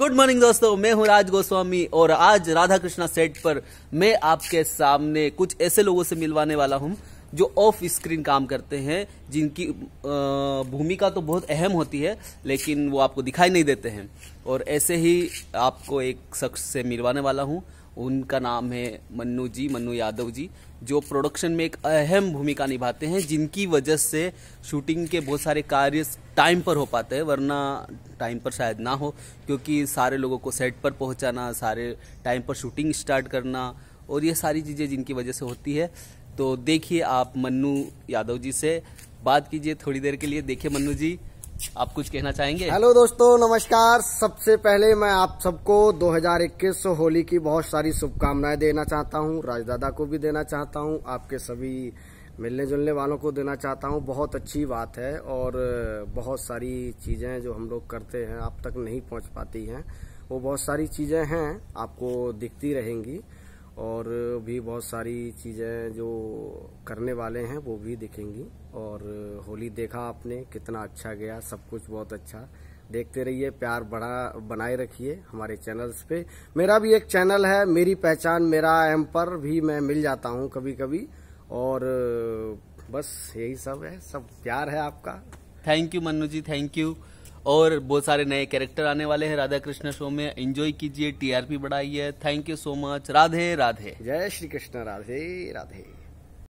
good morning दोस्तों मैं हूं राज गोस्वामी और आज राधा कृष्णा सेट पर मैं आपके सामने कुछ ऐसे लोगों से मिलवाने वाला हूं जो ऑफ स्क्रीन काम करते हैं जिनकी भूमिका तो बहुत अहम होती है लेकिन वो आपको दिखाई नहीं देते हैं और ऐसे ही आपको एक शख्स से मिलवाने वाला हूं उनका नाम है मन्नू जी मन्नू यादव जी जो प्रोडक्शन में एक अहम भूमिका निभाते हैं जिनकी वजह से शूटिंग के बहुत सारे कार्य टाइम पर हो पाते हैं वरना टाइम पर शायद ना हो क्योंकि सारे लोगों को सेट पर पहुंचाना सारे टाइम पर शूटिंग स्टार्ट करना और ये सारी चीज़ें जिनकी वजह से होती है तो देखिए आप मन्नू यादव जी से बात कीजिए थोड़ी देर के लिए देखिए मन्नू जी आप कुछ कहना चाहेंगे हेलो दोस्तों नमस्कार सबसे पहले मैं आप सबको 2021 होली की बहुत सारी शुभकामनाएं देना चाहता हूं राजदादा को भी देना चाहता हूं आपके सभी मिलने जुलने वालों को देना चाहता हूं बहुत अच्छी बात है और बहुत सारी चीज़ें जो हम लोग करते हैं आप तक नहीं पहुँच पाती हैं वो बहुत सारी चीज़ें हैं आपको दिखती रहेंगी और भी बहुत सारी चीज़ें जो करने वाले हैं वो भी दिखेंगी और होली देखा आपने कितना अच्छा गया सब कुछ बहुत अच्छा देखते रहिए प्यार बढ़ा बनाए रखिए हमारे चैनल्स पे मेरा भी एक चैनल है मेरी पहचान मेरा एम पर भी मैं मिल जाता हूँ कभी कभी और बस यही सब है सब प्यार है आपका thank you Mannu ji thank you और बहुत सारे नए कैरेक्टर आने वाले हैं राधा कृष्ण शो में एंजॉय कीजिए टीआरपी बढ़ाइए thank you so much Radhe Radhe जय श्री कृष्ण राधे राधे